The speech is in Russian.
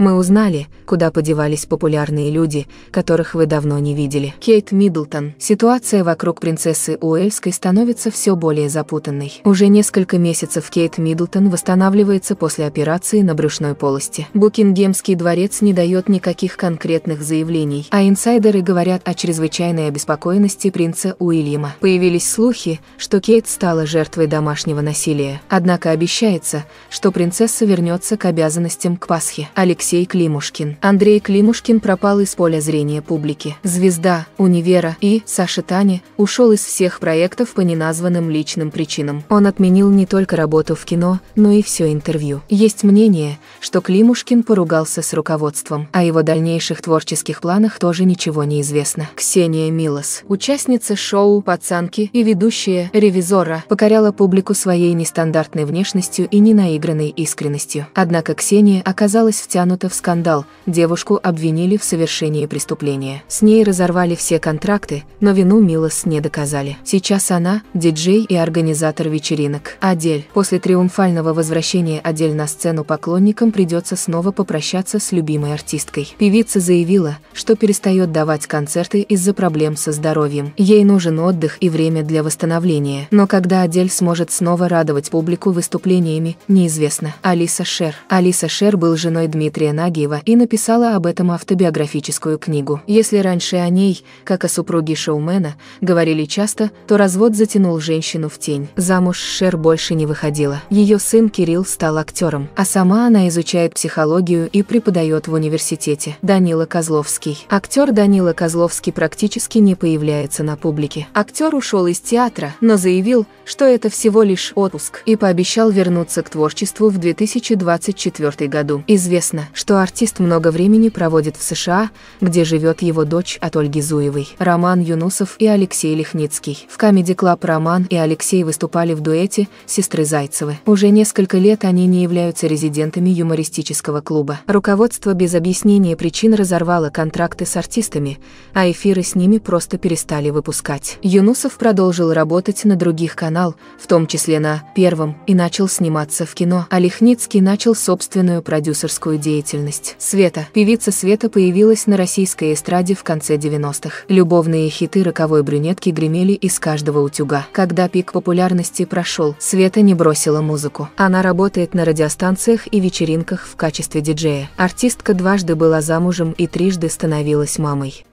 Мы узнали, куда подевались популярные люди, которых вы давно не видели. Кейт Миддлтон. Ситуация вокруг принцессы Уэльской становится все более запутанной. Уже несколько месяцев Кейт Миддлтон восстанавливается после операции на брюшной полости. Букингемский дворец не дает никаких конкретных заявлений, а инсайдеры говорят о чрезвычайной обеспокоенности принца Уильяма. Появились слухи, что Кейт стала жертвой домашнего насилия. Однако обещается, что принцесса вернется к обязанностям к Пасхе. Алексей Алексей Климушкин. Андрей Климушкин пропал из поля зрения публики. Звезда, Универа и Саша Тани ушел из всех проектов по неназванным личным причинам. Он отменил не только работу в кино, но и все интервью. Есть мнение, что Климушкин поругался с руководством, о а его дальнейших творческих планах тоже ничего не известно. Ксения Милос, участница шоу «Пацанки» и ведущая «Ревизора», покоряла публику своей нестандартной внешностью и ненаигранной искренностью. Однако Ксения оказалась втянута втянута в скандал, девушку обвинили в совершении преступления. С ней разорвали все контракты, но вину Милос не доказали. Сейчас она – диджей и организатор вечеринок. Адель. После триумфального возвращения Адель на сцену поклонникам придется снова попрощаться с любимой артисткой. Певица заявила, что перестает давать концерты из-за проблем со здоровьем. Ей нужен отдых и время для восстановления. Но когда Адель сможет снова радовать публику выступлениями, неизвестно. Алиса Шер. Алиса Шер был женой Дмитрия Дмитрия Нагиева и написала об этом автобиографическую книгу. Если раньше о ней, как о супруге шоумена, говорили часто, то развод затянул женщину в тень. Замуж Шер больше не выходила. Ее сын Кирилл стал актером, а сама она изучает психологию и преподает в университете. Данила Козловский. Актер Данила Козловский практически не появляется на публике. Актер ушел из театра, но заявил, что это всего лишь отпуск, и пообещал вернуться к творчеству в 2024 году. Известно, что артист много времени проводит в США, где живет его дочь от Ольги Зуевой, Роман Юнусов и Алексей Лихницкий. В Comedy Club Роман и Алексей выступали в дуэте «Сестры Зайцевы». Уже несколько лет они не являются резидентами юмористического клуба. Руководство без объяснения причин разорвало контракты с артистами, а эфиры с ними просто перестали выпускать. Юнусов продолжил работать на других канал, в том числе на «Первом», и начал сниматься в кино, а Лихницкий начал собственную продюсерскую деятельность деятельность. Света. Певица Света появилась на российской эстраде в конце 90-х. Любовные хиты роковой брюнетки гремели из каждого утюга. Когда пик популярности прошел, Света не бросила музыку. Она работает на радиостанциях и вечеринках в качестве диджея. Артистка дважды была замужем и трижды становилась мамой.